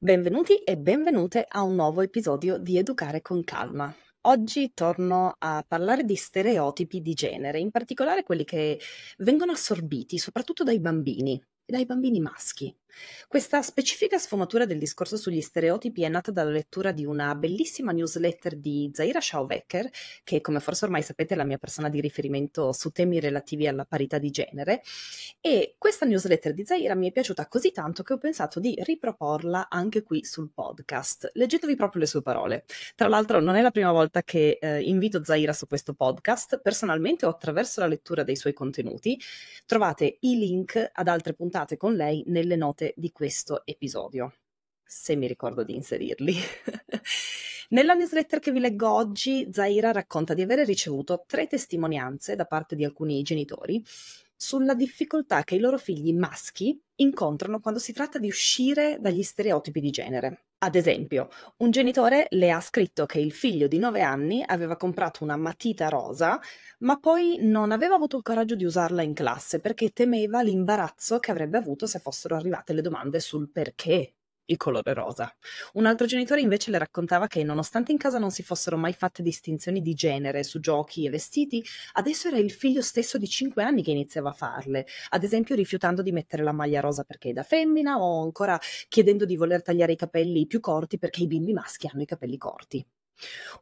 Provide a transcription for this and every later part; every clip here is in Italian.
Benvenuti e benvenute a un nuovo episodio di Educare con Calma. Oggi torno a parlare di stereotipi di genere, in particolare quelli che vengono assorbiti soprattutto dai bambini, e dai bambini maschi. Questa specifica sfumatura del discorso sugli stereotipi è nata dalla lettura di una bellissima newsletter di Zaira Schauwecker, che come forse ormai sapete è la mia persona di riferimento su temi relativi alla parità di genere, e questa newsletter di Zaira mi è piaciuta così tanto che ho pensato di riproporla anche qui sul podcast. Leggetevi proprio le sue parole. Tra l'altro non è la prima volta che eh, invito Zaira su questo podcast, personalmente o attraverso la lettura dei suoi contenuti. Trovate i link ad altre puntate con lei nelle note note di questo episodio, se mi ricordo di inserirli. Nella newsletter che vi leggo oggi, Zaira racconta di aver ricevuto tre testimonianze da parte di alcuni genitori sulla difficoltà che i loro figli maschi incontrano quando si tratta di uscire dagli stereotipi di genere. Ad esempio, un genitore le ha scritto che il figlio di 9 anni aveva comprato una matita rosa, ma poi non aveva avuto il coraggio di usarla in classe perché temeva l'imbarazzo che avrebbe avuto se fossero arrivate le domande sul perché il colore rosa. Un altro genitore invece le raccontava che nonostante in casa non si fossero mai fatte distinzioni di genere su giochi e vestiti, adesso era il figlio stesso di 5 anni che iniziava a farle, ad esempio rifiutando di mettere la maglia rosa perché è da femmina o ancora chiedendo di voler tagliare i capelli più corti perché i bimbi maschi hanno i capelli corti.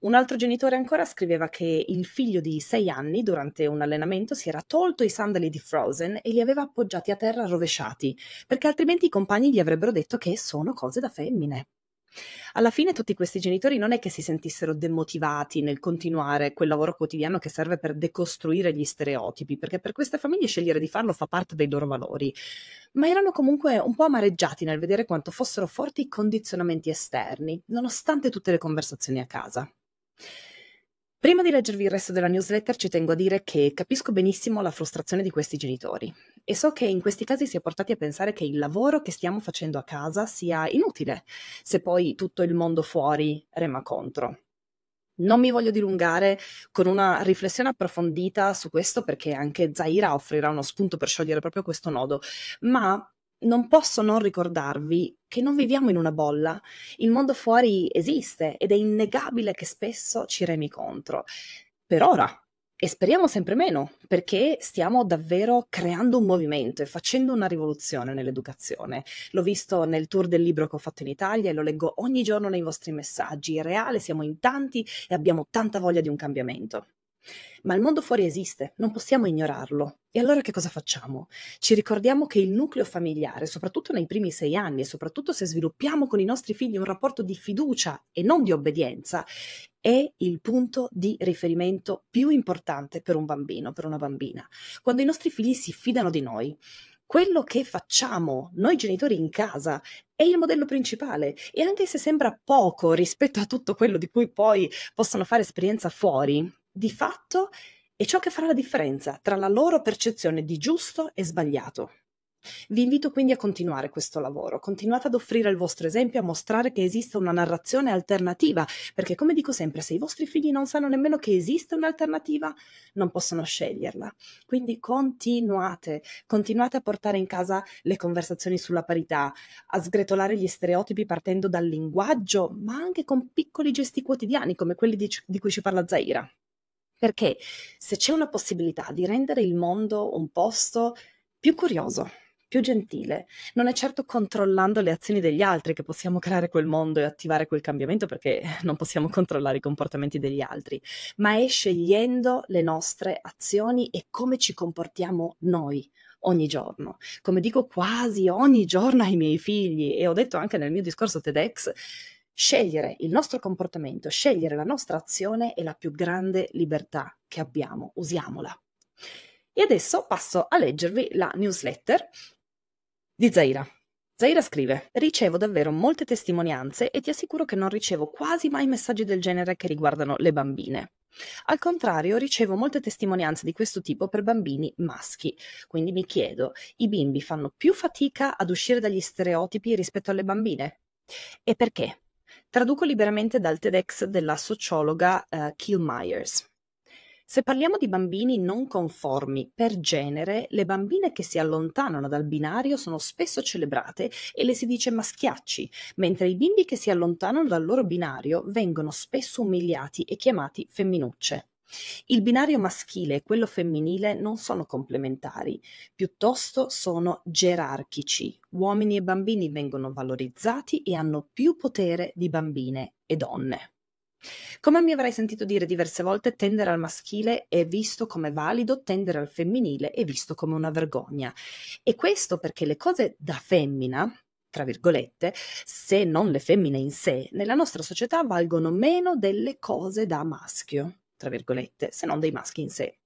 Un altro genitore ancora scriveva che il figlio di sei anni, durante un allenamento, si era tolto i sandali di Frozen e li aveva appoggiati a terra rovesciati, perché altrimenti i compagni gli avrebbero detto che sono cose da femmine. Alla fine tutti questi genitori non è che si sentissero demotivati nel continuare quel lavoro quotidiano che serve per decostruire gli stereotipi, perché per queste famiglie scegliere di farlo fa parte dei loro valori, ma erano comunque un po' amareggiati nel vedere quanto fossero forti i condizionamenti esterni, nonostante tutte le conversazioni a casa. Prima di leggervi il resto della newsletter ci tengo a dire che capisco benissimo la frustrazione di questi genitori e so che in questi casi si è portati a pensare che il lavoro che stiamo facendo a casa sia inutile se poi tutto il mondo fuori rema contro. Non mi voglio dilungare con una riflessione approfondita su questo perché anche Zaira offrirà uno spunto per sciogliere proprio questo nodo, ma non posso non ricordarvi che non viviamo in una bolla, il mondo fuori esiste ed è innegabile che spesso ci remi contro. Per ora. E speriamo sempre meno, perché stiamo davvero creando un movimento e facendo una rivoluzione nell'educazione. L'ho visto nel tour del libro che ho fatto in Italia e lo leggo ogni giorno nei vostri messaggi. È reale, siamo in tanti e abbiamo tanta voglia di un cambiamento. Ma il mondo fuori esiste, non possiamo ignorarlo. E allora che cosa facciamo? Ci ricordiamo che il nucleo familiare, soprattutto nei primi sei anni e soprattutto se sviluppiamo con i nostri figli un rapporto di fiducia e non di obbedienza, è il punto di riferimento più importante per un bambino, per una bambina. Quando i nostri figli si fidano di noi, quello che facciamo noi genitori in casa è il modello principale e anche se sembra poco rispetto a tutto quello di cui poi possono fare esperienza fuori, di fatto è ciò che farà la differenza tra la loro percezione di giusto e sbagliato. Vi invito quindi a continuare questo lavoro, continuate ad offrire il vostro esempio, a mostrare che esiste una narrazione alternativa, perché come dico sempre, se i vostri figli non sanno nemmeno che esiste un'alternativa, non possono sceglierla. Quindi continuate, continuate a portare in casa le conversazioni sulla parità, a sgretolare gli stereotipi partendo dal linguaggio, ma anche con piccoli gesti quotidiani come quelli di, di cui ci parla Zaira. Perché se c'è una possibilità di rendere il mondo un posto più curioso, più gentile, non è certo controllando le azioni degli altri che possiamo creare quel mondo e attivare quel cambiamento perché non possiamo controllare i comportamenti degli altri, ma è scegliendo le nostre azioni e come ci comportiamo noi ogni giorno. Come dico quasi ogni giorno ai miei figli e ho detto anche nel mio discorso TEDx, Scegliere il nostro comportamento, scegliere la nostra azione è la più grande libertà che abbiamo, usiamola. E adesso passo a leggervi la newsletter di Zaira. Zaira scrive: Ricevo davvero molte testimonianze e ti assicuro che non ricevo quasi mai messaggi del genere che riguardano le bambine. Al contrario, ricevo molte testimonianze di questo tipo per bambini maschi, quindi mi chiedo, i bimbi fanno più fatica ad uscire dagli stereotipi rispetto alle bambine? E perché? Traduco liberamente dal TEDx della sociologa uh, eh, Kill Myers. Se parliamo di bambini non conformi per genere, le bambine che si allontanano dal binario sono spesso celebrate e le si dice maschiacci, mentre i bimbi che si allontanano dal loro binario vengono spesso umiliati e chiamati femminucce. Il binario maschile e quello femminile non sono complementari, piuttosto sono gerarchici. Uomini e bambini vengono valorizzati e hanno più potere di bambine e donne. Come mi avrai sentito dire diverse volte, tendere al maschile è visto come valido, tendere al femminile è visto come una vergogna. E questo perché le cose da femmina, tra virgolette, se non le femmine in sé, nella nostra società valgono meno delle cose da maschio tra virgolette, se non dei maschi in sé.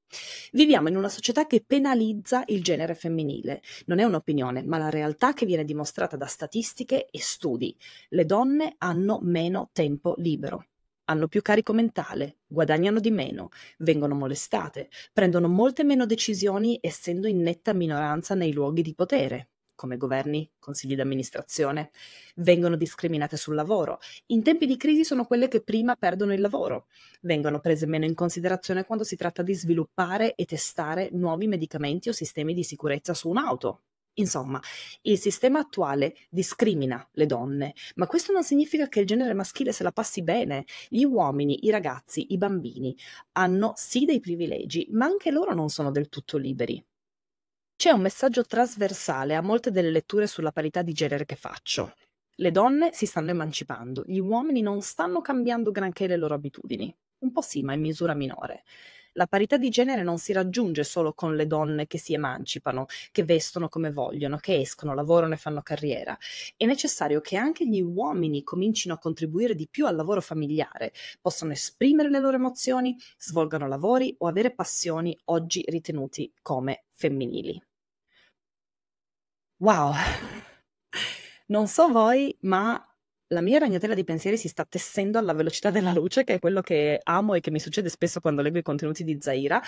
Viviamo in una società che penalizza il genere femminile. Non è un'opinione, ma la realtà che viene dimostrata da statistiche e studi. Le donne hanno meno tempo libero, hanno più carico mentale, guadagnano di meno, vengono molestate, prendono molte meno decisioni essendo in netta minoranza nei luoghi di potere come governi, consigli di amministrazione, vengono discriminate sul lavoro. In tempi di crisi sono quelle che prima perdono il lavoro, vengono prese meno in considerazione quando si tratta di sviluppare e testare nuovi medicamenti o sistemi di sicurezza su un'auto, Insomma, il sistema attuale discrimina le donne, ma questo non significa che il genere maschile se la passi bene. Gli uomini, i ragazzi, i bambini hanno sì dei privilegi, ma anche loro non sono del tutto liberi. C'è un messaggio trasversale a molte delle letture sulla parità di genere che faccio. Le donne si stanno emancipando, gli uomini non stanno cambiando granché le loro abitudini. Un po' sì, ma in misura minore. La parità di genere non si raggiunge solo con le donne che si emancipano, che vestono come vogliono, che escono, lavorano e fanno carriera. È necessario che anche gli uomini comincino a contribuire di più al lavoro familiare, possano esprimere le loro emozioni, svolgano lavori o avere passioni oggi ritenuti come femminili. Wow, non so voi, ma la mia ragnatela di pensieri si sta tessendo alla velocità della luce, che è quello che amo e che mi succede spesso quando leggo i contenuti di Zaira.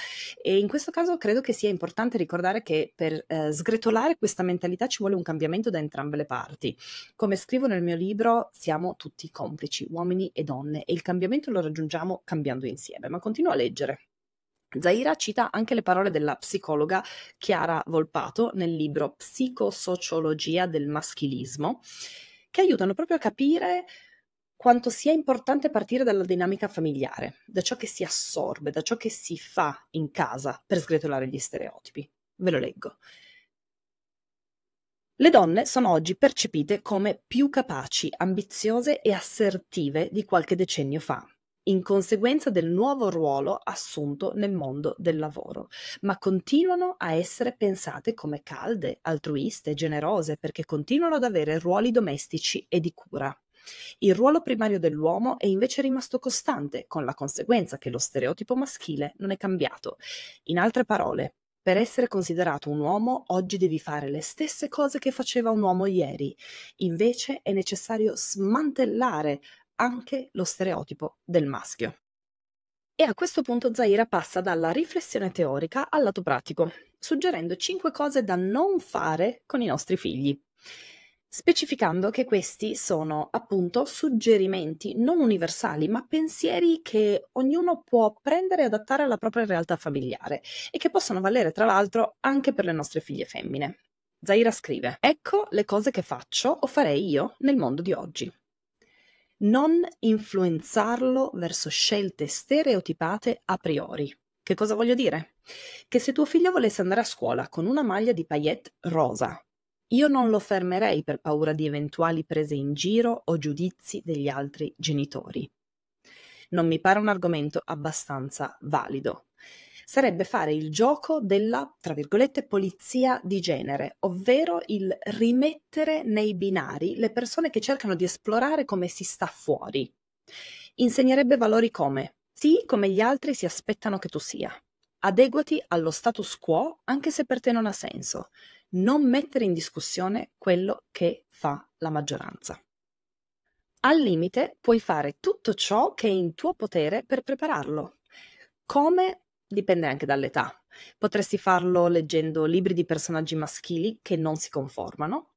E in questo caso credo che sia importante ricordare che per eh, sgretolare questa mentalità ci vuole un cambiamento da entrambe le parti. Come scrivo nel mio libro, siamo tutti complici, uomini e donne, e il cambiamento lo raggiungiamo cambiando insieme. Ma continuo a leggere. Zaira cita anche le parole della psicologa Chiara Volpato nel libro Psicosociologia del maschilismo, che aiutano proprio a capire quanto sia importante partire dalla dinamica familiare, da ciò che si assorbe, da ciò che si fa in casa per sgretolare gli stereotipi. Ve lo leggo. Le donne sono oggi percepite come più capaci, ambiziose e assertive di qualche decennio fa in conseguenza del nuovo ruolo assunto nel mondo del lavoro, ma continuano a essere pensate come calde, altruiste, generose, perché continuano ad avere ruoli domestici e di cura. Il ruolo primario dell'uomo è invece rimasto costante, con la conseguenza che lo stereotipo maschile non è cambiato. In altre parole, per essere considerato un uomo, oggi devi fare le stesse cose che faceva un uomo ieri. Invece è necessario smantellare anche lo stereotipo del maschio. E a questo punto Zaira passa dalla riflessione teorica al lato pratico, suggerendo cinque cose da non fare con i nostri figli, specificando che questi sono appunto suggerimenti non universali, ma pensieri che ognuno può prendere e adattare alla propria realtà familiare e che possono valere tra l'altro anche per le nostre figlie femmine. Zaira scrive: Ecco le cose che faccio o farei io nel mondo di oggi non influenzarlo verso scelte stereotipate a priori. Che cosa voglio dire? Che se tuo figlio volesse andare a scuola con una maglia di paillette rosa, io non lo fermerei per paura di eventuali prese in giro o giudizi degli altri genitori. Non mi pare un argomento abbastanza valido sarebbe fare il gioco della, tra virgolette, polizia di genere, ovvero il rimettere nei binari le persone che cercano di esplorare come si sta fuori. Insegnerebbe valori come sì, come gli altri si aspettano che tu sia. Adeguati allo status quo anche se per te non ha senso. Non mettere in discussione quello che fa la maggioranza. Al limite puoi fare tutto ciò che è in tuo potere per prepararlo. Come dipende anche dall'età. Potresti farlo leggendo libri di personaggi maschili che non si conformano,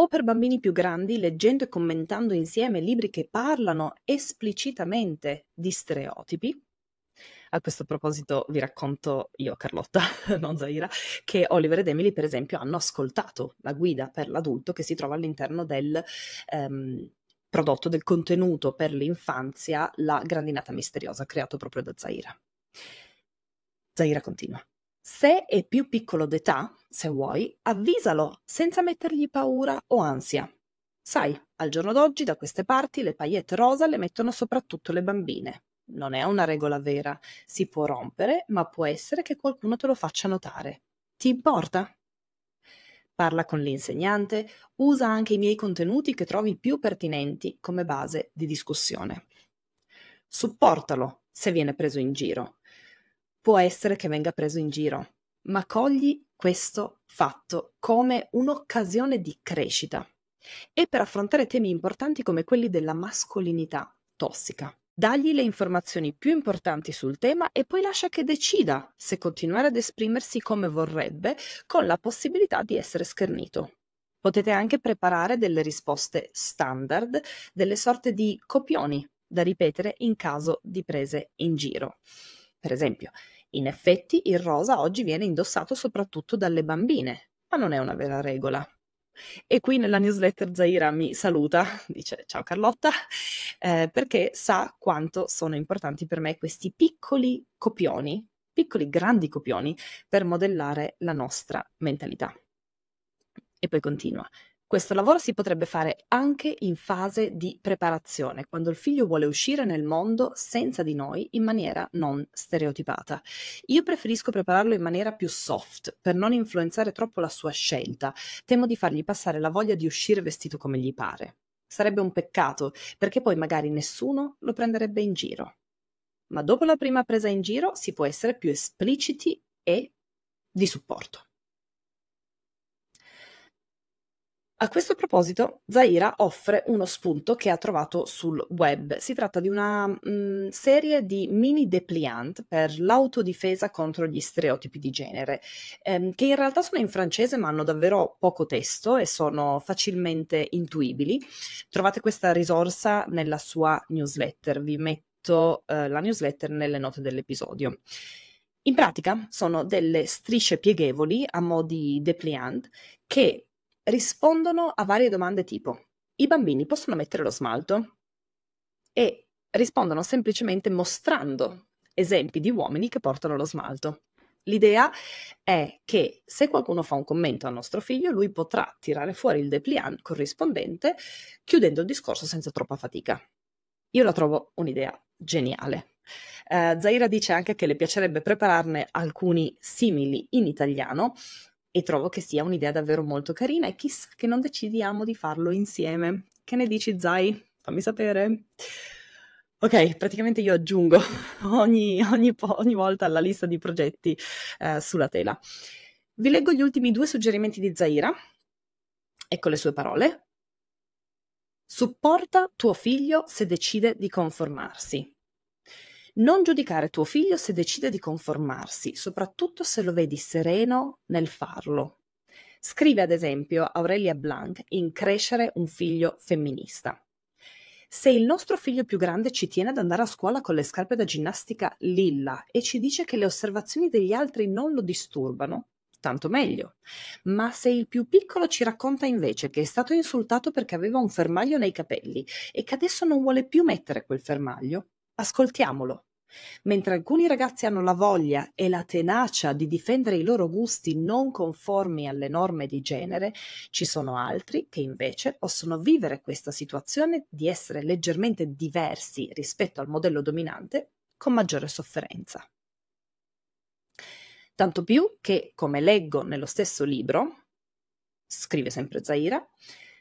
o per bambini più grandi leggendo e commentando insieme libri che parlano esplicitamente di stereotipi. A questo proposito vi racconto io, Carlotta, non Zaira, che Oliver ed Emily, per esempio, hanno ascoltato la guida per l'adulto che si trova all'interno del ehm, prodotto, del contenuto per l'infanzia La grandinata misteriosa, creato proprio da Zaira. Zaira continua. Se è più piccolo d'età, se vuoi, avvisalo senza mettergli paura o ansia. Sai, al giorno d'oggi da queste parti le paillette rosa le mettono soprattutto le bambine. Non è una regola vera, si può rompere, ma può essere che qualcuno te lo faccia notare. Ti importa? Parla con l'insegnante, usa anche i miei contenuti che trovi più pertinenti come base di discussione. Supportalo se viene preso in giro, può essere che venga preso in giro, ma cogli questo fatto come un'occasione di crescita e per affrontare temi importanti come quelli della mascolinità tossica. Dagli le informazioni più importanti sul tema e poi lascia che decida se continuare ad esprimersi come vorrebbe, con la possibilità di essere schernito. Potete anche preparare delle risposte standard, delle sorte di copioni da ripetere in caso di prese in giro. Per esempio, in effetti il rosa oggi viene indossato soprattutto dalle bambine, ma non è una vera regola. E qui nella newsletter Zaira mi saluta, dice ciao Carlotta, eh, perché sa quanto sono importanti per me questi piccoli copioni, piccoli grandi copioni, per modellare la nostra mentalità. E poi continua. Questo lavoro si potrebbe fare anche in fase di preparazione, quando il figlio vuole uscire nel mondo senza di noi in maniera non stereotipata. Io preferisco prepararlo in maniera più soft, per non influenzare troppo la sua scelta. Temo di fargli passare la voglia di uscire vestito come gli pare. Sarebbe un peccato, perché poi magari nessuno lo prenderebbe in giro. Ma dopo la prima presa in giro si può essere più espliciti e di supporto. A questo proposito, Zaira offre uno spunto che ha trovato sul web. Si tratta di una mh, mm, serie di mini dépliant per l'autodifesa contro gli stereotipi di genere, ehm, che in realtà sono in francese ma hanno davvero poco testo e sono facilmente intuibili. Trovate questa risorsa nella sua newsletter, vi metto eh, la newsletter nelle note dell'episodio. In pratica sono delle strisce pieghevoli a mo' di dépliant che rispondono a varie domande tipo i bambini possono mettere lo smalto? E rispondono semplicemente mostrando esempi di uomini che portano lo smalto. L'idea è che se qualcuno fa un commento a nostro figlio, lui potrà tirare fuori il dépliant corrispondente, chiudendo il discorso senza troppa fatica. Io la trovo un'idea geniale. Eh, Zaira dice anche che le piacerebbe prepararne alcuni simili in italiano e trovo che sia un'idea davvero molto carina e chissà che non decidiamo di farlo insieme. Che ne dici Zai? Fammi sapere. Ok, praticamente io aggiungo ogni, ogni, ogni volta alla lista di progetti eh, sulla tela. Vi leggo gli ultimi due suggerimenti di Zaira. Ecco le sue parole. Supporta tuo figlio se decide di conformarsi. Non giudicare tuo figlio se decide di conformarsi, soprattutto se lo vedi sereno nel farlo. Scrive ad esempio Aurelia Blanc in Crescere un figlio femminista. Se il nostro figlio più grande ci tiene ad andare a scuola con le scarpe da ginnastica lilla e ci dice che le osservazioni degli altri non lo disturbano, tanto meglio. Ma se il più piccolo ci racconta invece che è stato insultato perché aveva un fermaglio nei capelli e che adesso non vuole più mettere quel fermaglio, ascoltiamolo Mentre alcuni ragazzi hanno la voglia e la tenacia di difendere i loro gusti non conformi alle norme di genere, ci sono altri che invece possono vivere questa situazione di essere leggermente diversi rispetto al modello dominante con maggiore sofferenza. Tanto più che, come leggo nello stesso libro, scrive sempre Zaira,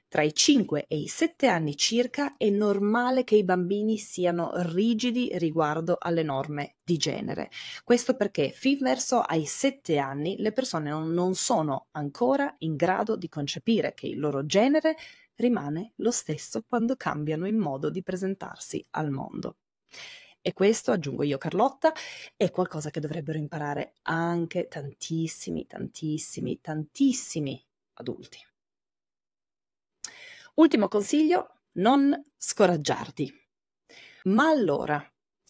tra i 5 e i 7 anni circa è normale che i bambini siano rigidi riguardo alle norme di genere. Questo perché fin verso ai 7 anni le persone non sono ancora in grado di concepire che il loro genere rimane lo stesso quando cambiano il modo di presentarsi al mondo. E questo, aggiungo io Carlotta, è qualcosa che dovrebbero imparare anche tantissimi, tantissimi, tantissimi adulti. Ultimo consiglio, non scoraggiarti. Ma allora,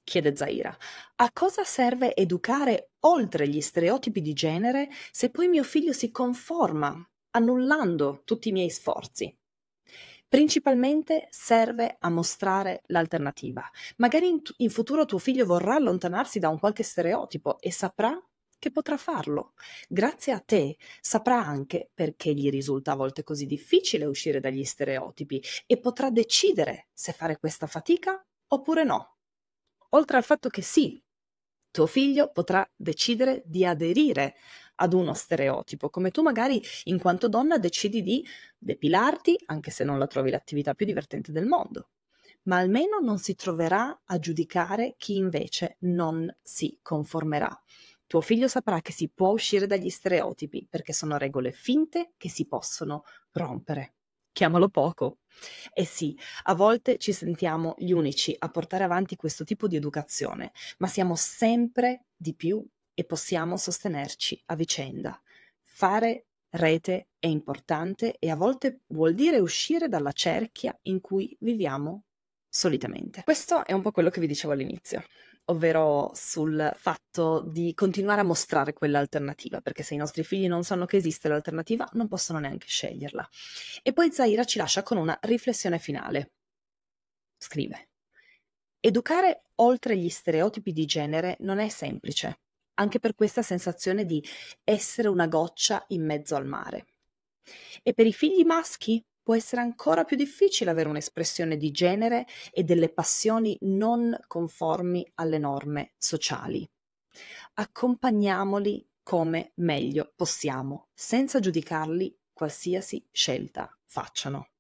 chiede Zaira, a cosa serve educare oltre gli stereotipi di genere se poi mio figlio si conforma, annullando tutti i miei sforzi? Principalmente serve a mostrare l'alternativa. Magari in, in futuro tuo figlio vorrà allontanarsi da un qualche stereotipo e saprà che potrà farlo. Grazie a te saprà anche perché gli risulta a volte così difficile uscire dagli stereotipi e potrà decidere se fare questa fatica oppure no. Oltre al fatto che sì, tuo figlio potrà decidere di aderire ad uno stereotipo, come tu magari in quanto donna decidi di depilarti, anche se non la trovi l'attività più divertente del mondo, ma almeno non si troverà a giudicare chi invece non si conformerà tuo figlio saprà che si può uscire dagli stereotipi perché sono regole finte che si possono rompere. Chiamalo poco. E sì, a volte ci sentiamo gli unici a portare avanti questo tipo di educazione, ma siamo sempre di più e possiamo sostenerci a vicenda. Fare rete è importante e a volte vuol dire uscire dalla cerchia in cui viviamo solitamente. Questo è un po' quello che vi dicevo all'inizio ovvero sul fatto di continuare a mostrare quell'alternativa, perché se i nostri figli non sanno che esiste l'alternativa, non possono neanche sceglierla. E poi Zaira ci lascia con una riflessione finale. Scrive: Educare oltre gli stereotipi di genere non è semplice, anche per questa sensazione di essere una goccia in mezzo al mare. E per i figli maschi può essere ancora più difficile avere un'espressione di genere e delle passioni non conformi alle norme sociali. Accompagniamoli come meglio possiamo, senza giudicarli qualsiasi scelta facciano.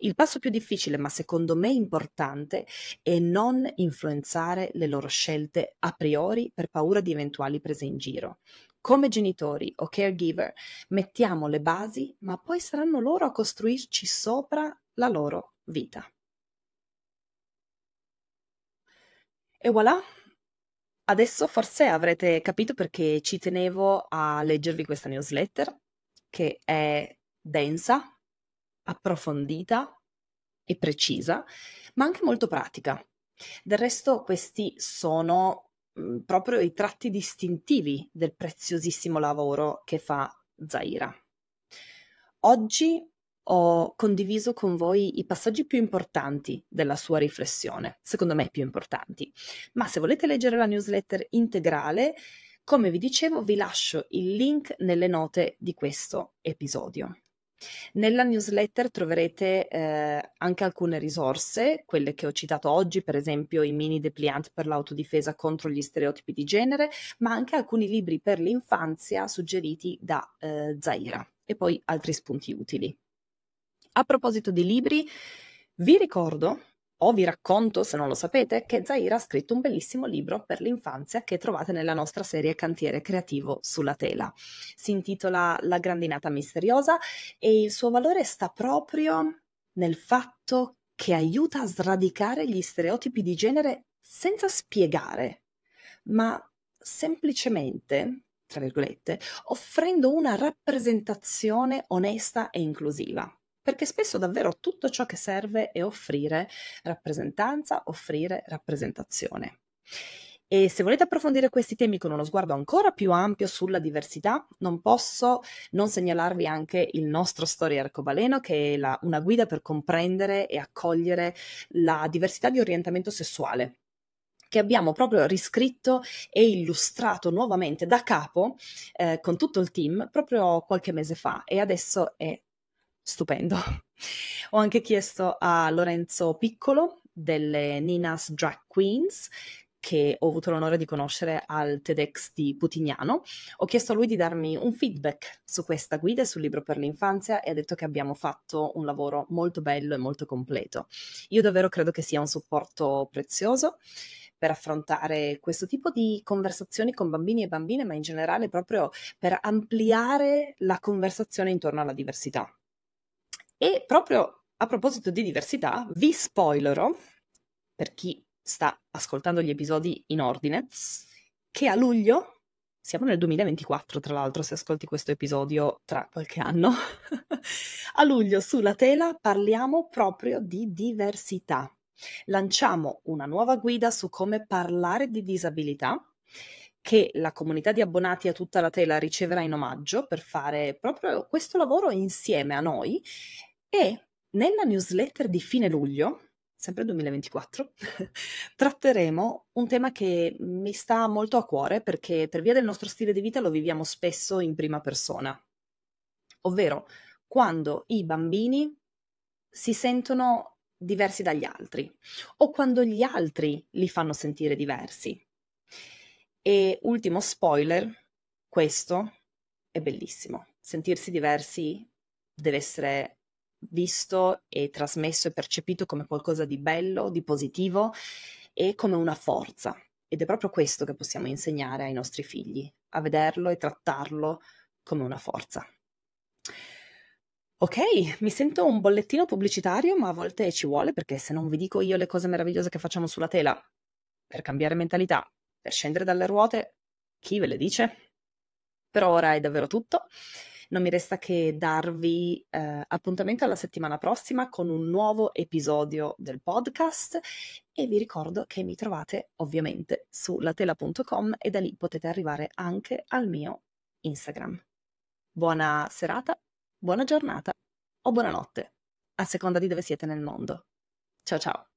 Il passo più difficile, ma secondo me importante, è non influenzare le loro scelte a priori per paura di eventuali prese in giro come genitori o caregiver mettiamo le basi, ma poi saranno loro a costruirci sopra la loro vita. E voilà! Adesso forse avrete capito perché ci tenevo a leggervi questa newsletter, che è densa, approfondita e precisa, ma anche molto pratica. Del resto questi sono Mhmm, proprio i tratti distintivi del preziosissimo lavoro che fa Zaira. Oggi ho condiviso con voi i passaggi più importanti della sua riflessione, secondo me più importanti, ma se volete leggere la newsletter integrale, come vi dicevo, vi lascio il link nelle note di questo episodio. Nella newsletter troverete eh, anche alcune risorse, quelle che ho citato oggi, per esempio i mini depliant per l'autodifesa contro gli stereotipi di genere, ma anche alcuni libri per l'infanzia suggeriti da eh, Zaira e poi altri spunti utili. A proposito di libri, vi ricordo o vi racconto, se non lo sapete, che Zaira ha scritto un bellissimo libro per l'infanzia che trovate nella nostra serie Cantiere Creativo sulla tela. Si intitola La grandinata misteriosa e il suo valore sta proprio nel fatto che aiuta a sradicare gli stereotipi di genere senza spiegare, ma semplicemente, tra virgolette, offrendo una rappresentazione onesta e inclusiva perché spesso davvero tutto ciò che serve è offrire rappresentanza, offrire rappresentazione. E se volete approfondire questi temi con uno sguardo ancora più ampio sulla diversità, non posso non segnalarvi anche il nostro Storia Arcobaleno, che è la, una guida per comprendere e accogliere la diversità di orientamento sessuale che abbiamo proprio riscritto e illustrato nuovamente da capo eh, con tutto il team proprio qualche mese fa e adesso è stupendo. Ho anche chiesto a Lorenzo Piccolo delle Ninas Drag Queens che ho avuto l'onore di conoscere al TEDx di Putignano. Ho chiesto a lui di darmi un feedback su questa guida e sul libro per l'infanzia e ha detto che abbiamo fatto un lavoro molto bello e molto completo. Io davvero credo che sia un supporto prezioso per affrontare questo tipo di conversazioni con bambini e bambine, ma in generale proprio per ampliare la conversazione intorno alla diversità. E proprio a proposito di diversità, vi spoilerò, per chi sta ascoltando gli episodi in ordine, che a luglio, siamo nel 2024 tra l'altro, se ascolti questo episodio tra qualche anno, a luglio sulla tela parliamo proprio di diversità. Lanciamo una nuova guida su come parlare di disabilità che la comunità di abbonati a tutta la tela riceverà in omaggio per fare proprio questo lavoro insieme a noi e nella newsletter di fine luglio, sempre 2024, tratteremo un tema che mi sta molto a cuore perché per via del nostro stile di vita lo viviamo spesso in prima persona, ovvero quando i bambini si sentono diversi dagli altri o quando gli altri li fanno sentire diversi. E ultimo spoiler, questo è bellissimo. Sentirsi diversi deve essere visto e trasmesso e percepito come qualcosa di bello, di positivo e come una forza. Ed è proprio questo che possiamo insegnare ai nostri figli, a vederlo e trattarlo come una forza. Ok, mi sento un bollettino pubblicitario, ma a volte ci vuole perché se non vi dico io le cose meravigliose che facciamo sulla tela per cambiare mentalità, per scendere dalle ruote, chi ve le dice? Per ora è davvero tutto non mi resta che darvi eh, appuntamento alla settimana prossima con un nuovo episodio del podcast e vi ricordo che mi trovate ovviamente su latela.com e da lì potete arrivare anche al mio Instagram. Buona serata, buona giornata o buonanotte, a seconda di dove siete nel mondo. Ciao ciao!